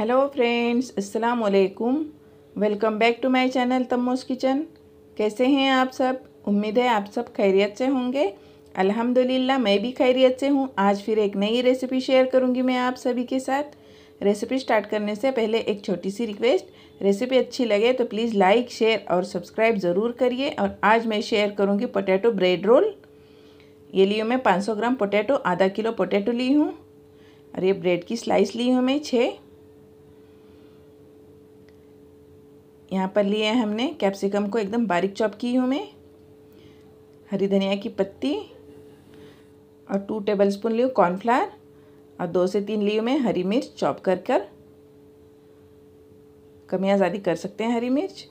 hello friends अस्सलाम वालेकुम welcome back to my channel तमोस किचन कैसे हैं आप सब उम्मीद है आप सब खैरियत से होंगे अल्हम्दुलिल्लाह मैं भी खैरियत से हूँ आज फिर एक नई रेसिपी शेयर करूँगी मैं आप सभी के साथ रेसिपी स्टार्ट करने से पहले एक छोटी सी रिक्वेस्ट रेसिपी अच्छी लगे तो प्लीज़ लाइक शेयर और सब्सक्राइब ज़रूर करिए और आज मैं शेयर करूँगी पोटैटो ब्रेड रोल ये लिए मैं मैं सौ ग्राम पोटैटो आधा किलो पोटैटो ली हूँ और ये ब्रेड की स्लाइस ली हूँ मैं छः यहाँ पर लिए हैं हमने कैप्सिकम को एकदम बारीक चॉप की हूँ मैं हरी धनिया की पत्ती और टू टेबल स्पून ली हूँ कॉर्नफ्लावर और दो से तीन ली हूँ मैं हरी मिर्च चॉप कर कर कमियाँ ज़्यादा कर सकते हैं हरी मिर्च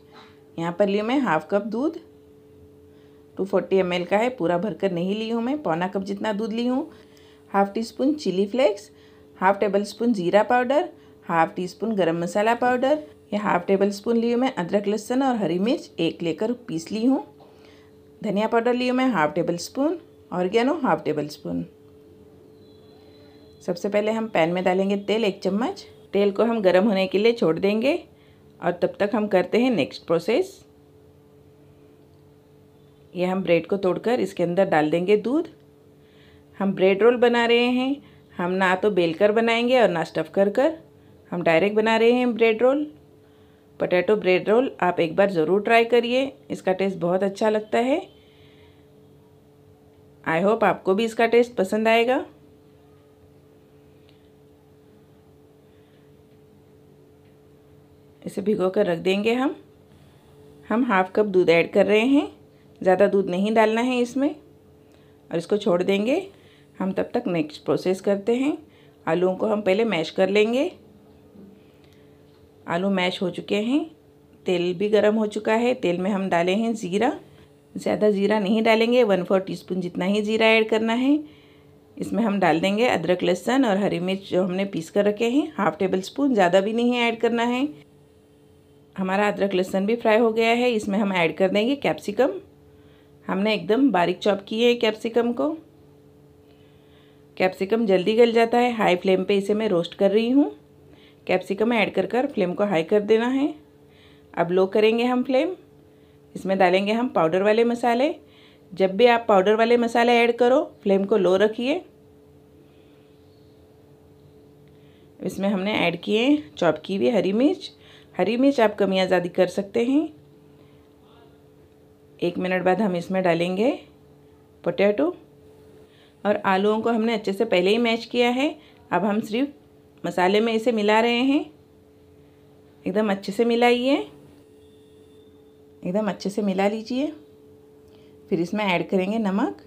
यहाँ पर ली हूँ मैं हाफ कप दूध टू फोर्टी एम का है पूरा भरकर नहीं ली हूँ मैं पौना कप जितना दूध ली हूँ half teaspoon chilli flakes half tablespoon ज़ीरा पाउडर हाफ टी स्पून गर्म मसाला पाउडर ये हाफ टेबल स्पून ली हूँ मैं अदरक लहसुन और हरी मिर्च एक लेकर पीस ली हूँ धनिया पाउडर ली हूँ मैं हाफ टेबल स्पून और गैनो हाफ टेबल स्पून सबसे पहले हम पैन में डालेंगे तेल एक चम्मच तेल को हम गर्म होने के लिए छोड़ देंगे और तब तक हम करते हैं नेक्स्ट प्रोसेस ये हम ब्रेड को तोड़कर इसके अंदर डाल देंगे दूध हम ब्रेड रोल बना रहे हैं हम ना तो बेल कर बनाएंगे और ना स्टफ़ कर कर हम डायरेक्ट बना रहे हैं bread roll potato bread roll आप एक बार ज़रूर ट्राई करिए इसका टेस्ट बहुत अच्छा लगता है आई होप आपको भी इसका टेस्ट पसंद आएगा इसे भिगो कर रख देंगे हम हम हाफ कप दूध ऐड कर रहे हैं ज़्यादा दूध नहीं डालना है इसमें और इसको छोड़ देंगे हम तब तक नेक्स्ट प्रोसेस करते हैं आलूओं को हम पहले मैश कर लेंगे आलू मैश हो चुके हैं तेल भी गर्म हो चुका है तेल में हम डाले हैं ज़ीरा ज़्यादा ज़ीरा नहीं डालेंगे वन फोर टीस्पून जितना ही ज़ीरा ऐड करना है इसमें हम डाल देंगे अदरक लहसुन और हरी मिर्च जो हमने पीस कर रखे हैं हाफ टेबल स्पून ज़्यादा भी नहीं ऐड करना है हमारा अदरक लहसुन भी फ्राई हो गया है इसमें हम ऐड कर देंगे कैप्सिकम हमने एकदम बारीक चॉप किए हैं कैप्सिकम को कैप्सिकम जल्दी गल जाता है हाई फ्लेम पे इसे मैं रोस्ट कर रही हूँ कैप्सिकम ऐड कर कर फ्लेम को हाई कर देना है अब लो करेंगे हम फ्लेम इसमें डालेंगे हम पाउडर वाले मसाले जब भी आप पाउडर वाले मसाले ऐड करो फ्लेम को लो रखिए इसमें हमने ऐड किए चॉप की हुई हरी मिर्च हरी मिर्च आप कमी आज़ादी कर सकते हैं एक मिनट बाद हम इसमें डालेंगे पोटैटो और आलूओं को हमने अच्छे से पहले ही मैश किया है अब हम सिर्फ मसाले में इसे मिला रहे हैं एकदम अच्छे से मिलाइए एकदम अच्छे से मिला लीजिए फिर इसमें ऐड करेंगे नमक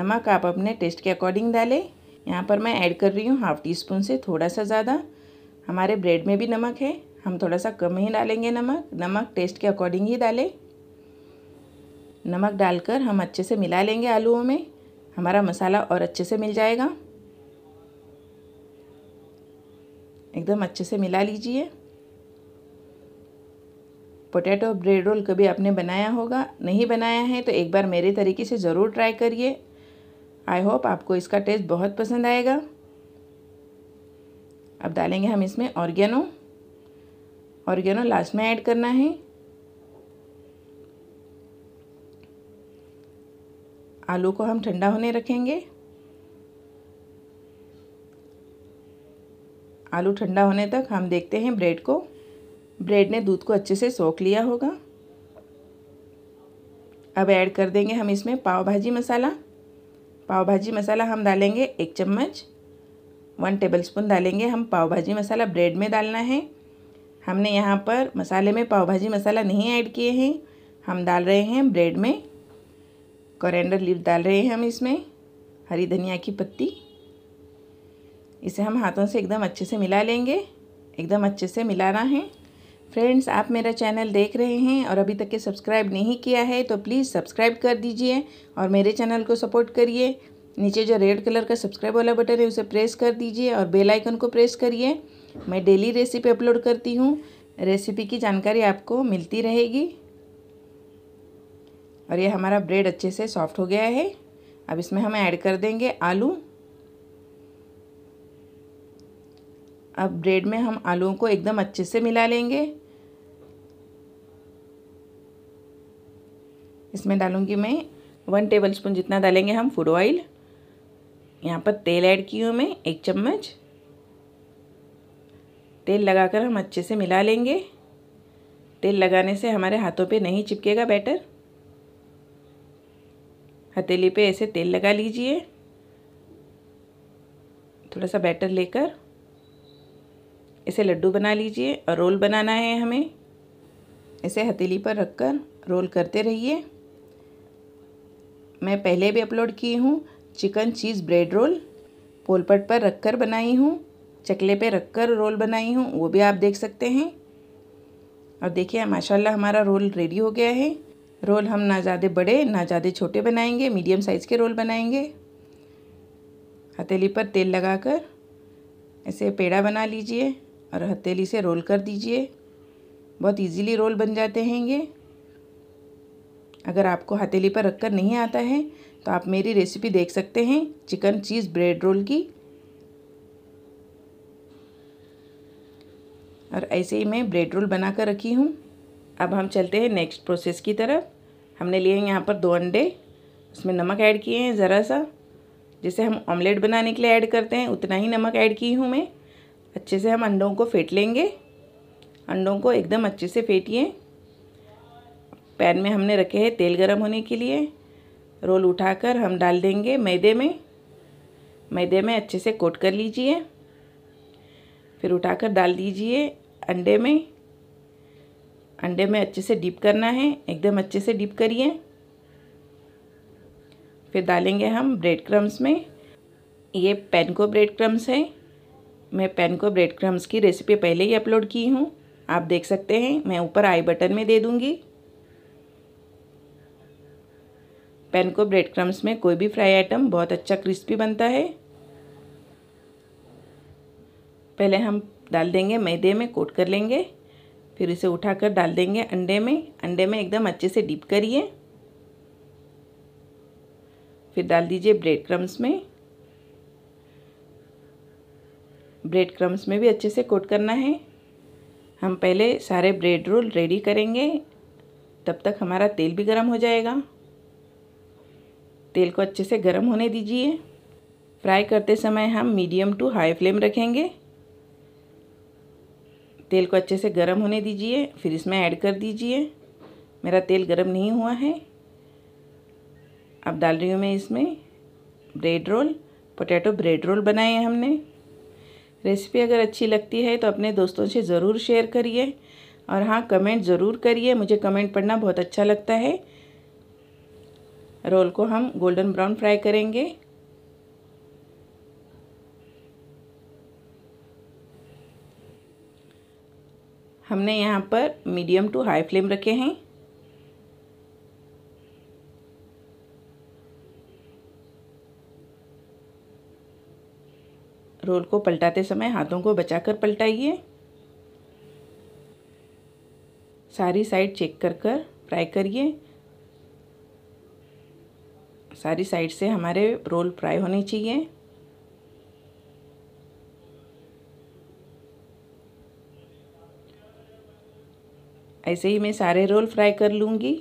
नमक आप अपने टेस्ट के अकॉर्डिंग डालें यहाँ पर मैं ऐड कर रही हूँ हाफ़ टी स्पून से थोड़ा सा ज़्यादा हमारे ब्रेड में भी नमक है हम थोड़ा सा कम ही डालेंगे नमक नमक टेस्ट के अकॉर्डिंग ही डालें नमक डालकर हम अच्छे से मिला लेंगे आलूओं में हमारा मसाला और अच्छे से मिल जाएगा एकदम अच्छे से मिला लीजिए पोटैटो ब्रेड रोल कभी आपने बनाया होगा नहीं बनाया है तो एक बार मेरे तरीके से ज़रूर ट्राई करिए आई होप आपको इसका टेस्ट बहुत पसंद आएगा अब डालेंगे हम इसमें ऑर्गेनो ऑर्गेनो लास्ट में ऐड करना है आलू को हम ठंडा होने रखेंगे आलू ठंडा होने तक हम देखते हैं ब्रेड को ब्रेड ने दूध को अच्छे से सोख लिया होगा अब ऐड कर देंगे हम इसमें पाव भाजी मसाला पाव भाजी मसाला हम डालेंगे एक चम्मच वन टेबल स्पून डालेंगे हम पाव भाजी मसाला ब्रेड में डालना है हमने यहाँ पर मसाले में पाव भाजी मसाला नहीं ऐड किए हैं हम डाल रहे हैं ब्रेड में करेंडर लीव डाल रहे हैं हम इसमें हरी धनिया की पत्ती इसे हम हाथों से एकदम अच्छे से मिला लेंगे एकदम अच्छे से मिलाना है फ्रेंड्स आप मेरा चैनल देख रहे हैं और अभी तक के सब्सक्राइब नहीं किया है तो प्लीज़ सब्सक्राइब कर दीजिए और मेरे चैनल को सपोर्ट करिए नीचे जो रेड कलर का सब्सक्राइब वाला बटन है उसे प्रेस कर दीजिए और बेल आइकन को प्रेस करिए मैं डेली रेसिपी अपलोड करती हूँ रेसिपी की जानकारी आपको मिलती रहेगी और ये हमारा ब्रेड अच्छे से सॉफ्ट हो गया है अब इसमें हम ऐड कर देंगे आलू अब ब्रेड में हम आलूओं को एकदम अच्छे से मिला लेंगे इसमें डालूंगी मैं वन टेबल स्पून जितना डालेंगे हम फूड ऑयल यहाँ पर तेल ऐड की हूँ मैं एक चम्मच तेल लगाकर हम अच्छे से मिला लेंगे तेल लगाने से हमारे हाथों पे नहीं चिपकेगा बैटर हथेली पे ऐसे तेल लगा लीजिए थोड़ा सा बैटर लेकर इसे लड्डू बना लीजिए और रोल बनाना है हमें इसे हथेली पर रखकर रोल करते रहिए मैं पहले भी अपलोड की हूँ चिकन चीज़ ब्रेड रोल पोलपट पर रखकर बनाई हूँ चकले पे रखकर रोल बनाई हूँ वो भी आप देख सकते हैं और देखिए माशाल्लाह हमारा रोल रेडी हो गया है रोल हम ना ज़्यादा बड़े ना ज़्यादा छोटे बनाएंगे मीडियम साइज़ के रोल बनाएंगे हथेली पर तेल लगाकर ऐसे पेड़ा बना लीजिए और हथेली से रोल कर दीजिए बहुत इजीली रोल बन जाते हैं ये अगर आपको हथेली पर रखकर नहीं आता है तो आप मेरी रेसिपी देख सकते हैं चिकन चीज़ ब्रेड रोल की और ऐसे ही मैं ब्रेड रोल बना कर रखी हूँ अब हम चलते हैं नेक्स्ट प्रोसेस की तरफ हमने लिए हैं यहाँ पर दो अंडे उसमें नमक ऐड किए हैं ज़रा सा जैसे हम ऑमलेट बनाने के लिए ऐड करते हैं उतना ही नमक ऐड की हूँ मैं अच्छे से हम अंडों को फेंट लेंगे अंडों को एकदम अच्छे से फेंटिए पैन में हमने रखे हैं तेल गरम होने के लिए रोल उठाकर हम डाल देंगे मैदे में मैदे में अच्छे से कोट कर लीजिए फिर उठाकर डाल दीजिए अंडे में अंडे में अच्छे से डिप करना है एकदम अच्छे से डिप करिए फिर डालेंगे हम ब्रेड क्रम्स में ये पेन को ब्रेड क्रम्स है मैं पैन को ब्रेड क्रम्स की रेसिपी पहले ही अपलोड की हूँ आप देख सकते हैं मैं ऊपर आई बटन में दे दूँगी पैन को ब्रेड क्रम्स में कोई भी फ्राई आइटम बहुत अच्छा क्रिस्पी बनता है पहले हम डाल देंगे मैदे में कोट कर लेंगे फिर इसे उठाकर डाल देंगे अंडे में अंडे में एकदम अच्छे से डिप करिए फिर डाल दीजिए ब्रेड क्रम्स में ब्रेड क्रम्स में भी अच्छे से कोट करना है हम पहले सारे ब्रेड रोल रेडी करेंगे तब तक हमारा तेल भी गर्म हो जाएगा तेल को अच्छे से गर्म होने दीजिए फ्राई करते समय हम मीडियम टू हाई फ्लेम रखेंगे तेल को अच्छे से गर्म होने दीजिए फिर इसमें ऐड कर दीजिए मेरा तेल गर्म नहीं हुआ है अब डाल रही हूँ मैं इसमें bread roll potato bread roll बनाए हैं हमने रेसिपी अगर अच्छी लगती है तो अपने दोस्तों से ज़रूर शेयर करिए और हाँ कमेंट ज़रूर करिए मुझे कमेंट पढ़ना बहुत अच्छा लगता है रोल को हम गोल्डन ब्राउन फ्राई करेंगे हमने यहाँ पर मीडियम टू हाई फ्लेम रखे हैं रोल को पलटाते समय हाथों को बचाकर पलटाइए सारी साइड चेक कर कर फ्राई करिए सारी साइड से हमारे रोल फ्राई होने चाहिए ऐसे ही मैं सारे रोल फ्राई कर लूँगी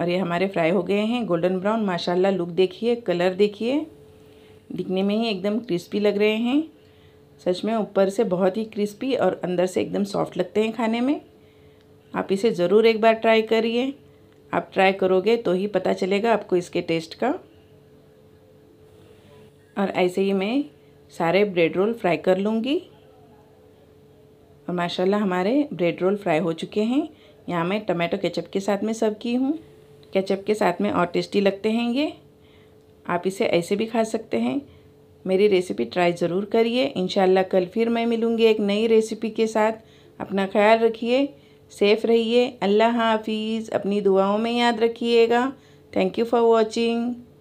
और ये हमारे फ्राई हो गए हैं गोल्डन ब्राउन माशाल्लाह लुक देखिए कलर देखिए दिखने में ही एकदम क्रिस्पी लग रहे हैं सच में ऊपर से बहुत ही क्रिस्पी और अंदर से एकदम सॉफ्ट लगते हैं खाने में आप इसे ज़रूर एक बार ट्राई करिए आप ट्राई करोगे तो ही पता चलेगा आपको इसके टेस्ट का और ऐसे ही मैं सारे ब्रेड रोल फ्राई कर लूँगी और माशाल्लाह हमारे ब्रेड रोल फ्राई हो चुके हैं यहाँ मैं टमाटो केचप के साथ में सर्व की हूँ केचप के साथ में और टेस्टी लगते हैं ये आप इसे ऐसे भी खा सकते हैं मेरी रेसिपी ट्राई ज़रूर करिए इन कल फिर मैं मिलूँगी एक नई रेसिपी के साथ अपना ख्याल रखिए सेफ़ रहिए अल्लाह हाफिज़ अपनी दुआओं में याद रखिएगा थैंक यू फॉर वॉचिंग